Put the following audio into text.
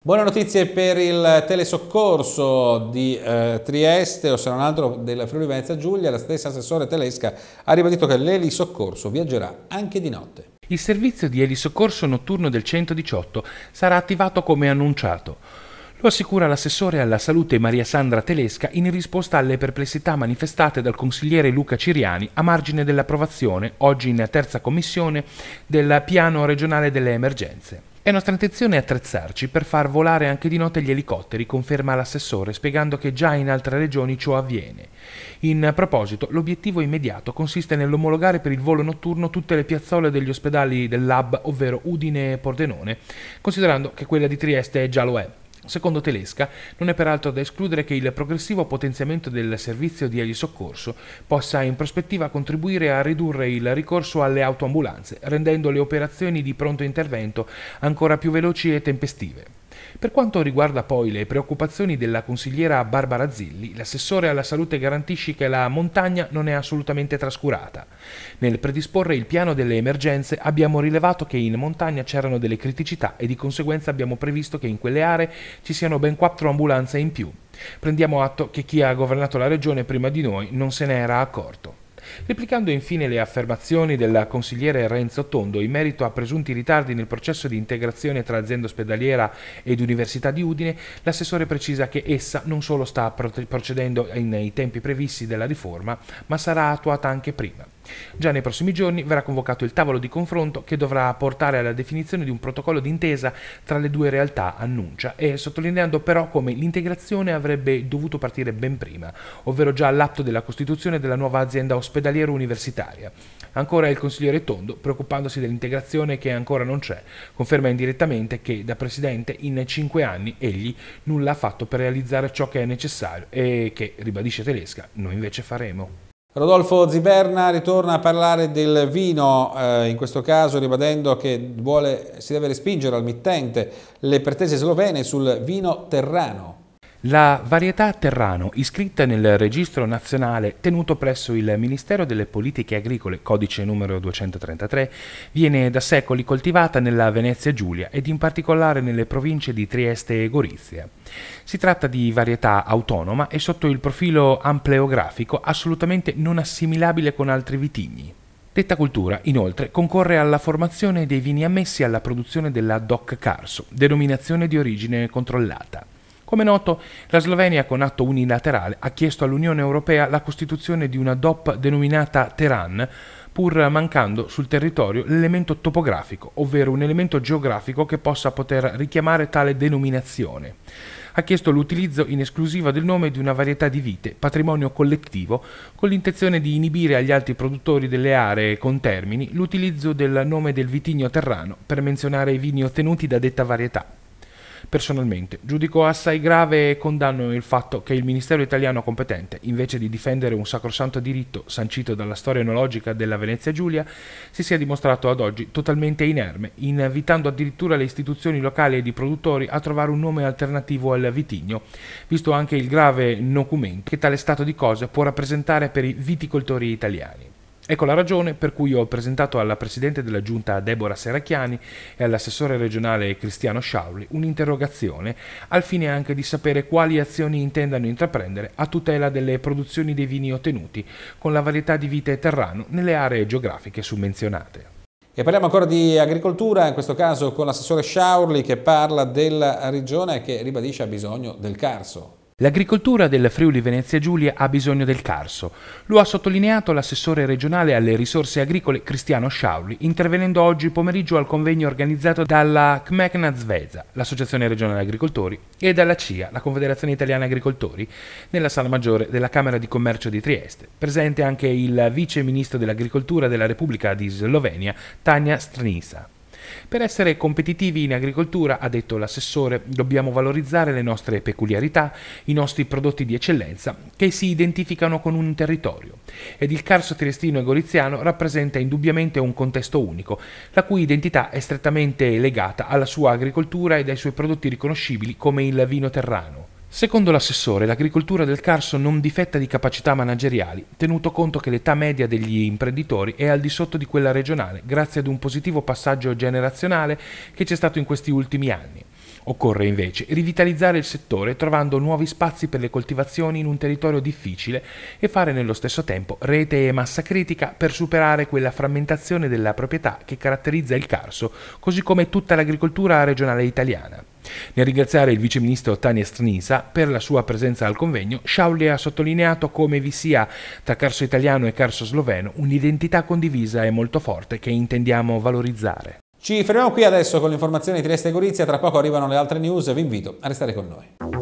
Buone notizie per il telesoccorso di eh, Trieste, o se non altro della Friuli Venezia Giulia, la stessa assessore telesca ha ribadito che l'elisoccorso viaggerà anche di notte. Il servizio di elisoccorso notturno del 118 sarà attivato come annunciato. Lo assicura l'assessore alla salute Maria Sandra Telesca in risposta alle perplessità manifestate dal consigliere Luca Ciriani a margine dell'approvazione, oggi in terza commissione, del piano regionale delle emergenze. È nostra intenzione attrezzarci per far volare anche di notte gli elicotteri, conferma l'assessore, spiegando che già in altre regioni ciò avviene. In proposito, l'obiettivo immediato consiste nell'omologare per il volo notturno tutte le piazzole degli ospedali del Lab, ovvero Udine e Pordenone, considerando che quella di Trieste già lo è. Secondo Telesca, non è peraltro da escludere che il progressivo potenziamento del servizio di elisoccorso possa in prospettiva contribuire a ridurre il ricorso alle autoambulanze, rendendo le operazioni di pronto intervento ancora più veloci e tempestive. Per quanto riguarda poi le preoccupazioni della consigliera Barbara Zilli, l'assessore alla salute garantisce che la montagna non è assolutamente trascurata. Nel predisporre il piano delle emergenze abbiamo rilevato che in montagna c'erano delle criticità e di conseguenza abbiamo previsto che in quelle aree ci siano ben quattro ambulanze in più. Prendiamo atto che chi ha governato la regione prima di noi non se ne era accorto replicando infine le affermazioni del consigliere Renzo Tondo in merito a presunti ritardi nel processo di integrazione tra azienda ospedaliera ed Università di Udine, l'assessore precisa che essa non solo sta procedendo nei tempi previsti della riforma, ma sarà attuata anche prima. Già nei prossimi giorni verrà convocato il tavolo di confronto che dovrà portare alla definizione di un protocollo d'intesa tra le due realtà, annuncia, e sottolineando però come l'integrazione avrebbe dovuto partire ben prima, ovvero già all'atto della costituzione della nuova azienda ospedaliera universitaria. Ancora il consigliere Tondo, preoccupandosi dell'integrazione che ancora non c'è, conferma indirettamente che da presidente in cinque anni egli nulla ha fatto per realizzare ciò che è necessario e che, ribadisce Telesca, noi invece faremo. Rodolfo Ziberna ritorna a parlare del vino, eh, in questo caso ribadendo che vuole, si deve respingere al mittente le pretese slovene sul vino terrano. La varietà Terrano, iscritta nel registro nazionale tenuto presso il Ministero delle Politiche Agricole, codice numero 233, viene da secoli coltivata nella Venezia Giulia ed in particolare nelle province di Trieste e Gorizia. Si tratta di varietà autonoma e sotto il profilo ampleografico assolutamente non assimilabile con altri vitigni. Detta cultura, inoltre, concorre alla formazione dei vini ammessi alla produzione della DOC Carso, denominazione di origine controllata. Come noto, la Slovenia con atto unilaterale ha chiesto all'Unione Europea la costituzione di una DOP denominata Teran, pur mancando sul territorio l'elemento topografico, ovvero un elemento geografico che possa poter richiamare tale denominazione. Ha chiesto l'utilizzo in esclusiva del nome di una varietà di vite, patrimonio collettivo, con l'intenzione di inibire agli altri produttori delle aree con termini l'utilizzo del nome del vitigno terrano per menzionare i vini ottenuti da detta varietà. Personalmente giudico assai grave e condanno il fatto che il Ministero italiano competente, invece di difendere un sacrosanto diritto sancito dalla storia enologica della Venezia Giulia, si sia dimostrato ad oggi totalmente inerme, invitando addirittura le istituzioni locali e i produttori a trovare un nome alternativo al vitigno, visto anche il grave nocumento che tale stato di cose può rappresentare per i viticoltori italiani. Ecco la ragione per cui ho presentato alla Presidente della Giunta Deborah Seracchiani e all'assessore regionale Cristiano Sciauli un'interrogazione al fine anche di sapere quali azioni intendano intraprendere a tutela delle produzioni dei vini ottenuti con la varietà di vite terrano nelle aree geografiche summenzionate. E parliamo ancora di agricoltura, in questo caso con l'assessore Sciaurli che parla della regione che ribadisce ha bisogno del Carso. L'agricoltura del Friuli Venezia Giulia ha bisogno del carso. Lo ha sottolineato l'assessore regionale alle risorse agricole Cristiano Sciauli, intervenendo oggi pomeriggio al convegno organizzato dalla CMECNA Svezia, l'Associazione Regionale Agricoltori, e dalla CIA, la Confederazione Italiana Agricoltori, nella Sala Maggiore della Camera di Commercio di Trieste. Presente anche il vice ministro dell'Agricoltura della Repubblica di Slovenia, Tanja Strinisa. Per essere competitivi in agricoltura, ha detto l'assessore, dobbiamo valorizzare le nostre peculiarità, i nostri prodotti di eccellenza che si identificano con un territorio. Ed il Carso triestino e goriziano rappresenta indubbiamente un contesto unico, la cui identità è strettamente legata alla sua agricoltura e ai suoi prodotti riconoscibili come il vino terrano. Secondo l'assessore, l'agricoltura del Carso non difetta di capacità manageriali, tenuto conto che l'età media degli imprenditori è al di sotto di quella regionale, grazie ad un positivo passaggio generazionale che c'è stato in questi ultimi anni. Occorre invece rivitalizzare il settore trovando nuovi spazi per le coltivazioni in un territorio difficile e fare nello stesso tempo rete e massa critica per superare quella frammentazione della proprietà che caratterizza il Carso, così come tutta l'agricoltura regionale italiana. Nel ringraziare il viceministro Ministro Tania Stranisa per la sua presenza al convegno, Sciauli ha sottolineato come vi sia tra Carso italiano e Carso sloveno un'identità condivisa e molto forte che intendiamo valorizzare. Ci fermiamo qui adesso con le informazioni di Trieste e Gorizia, tra poco arrivano le altre news, vi invito a restare con noi.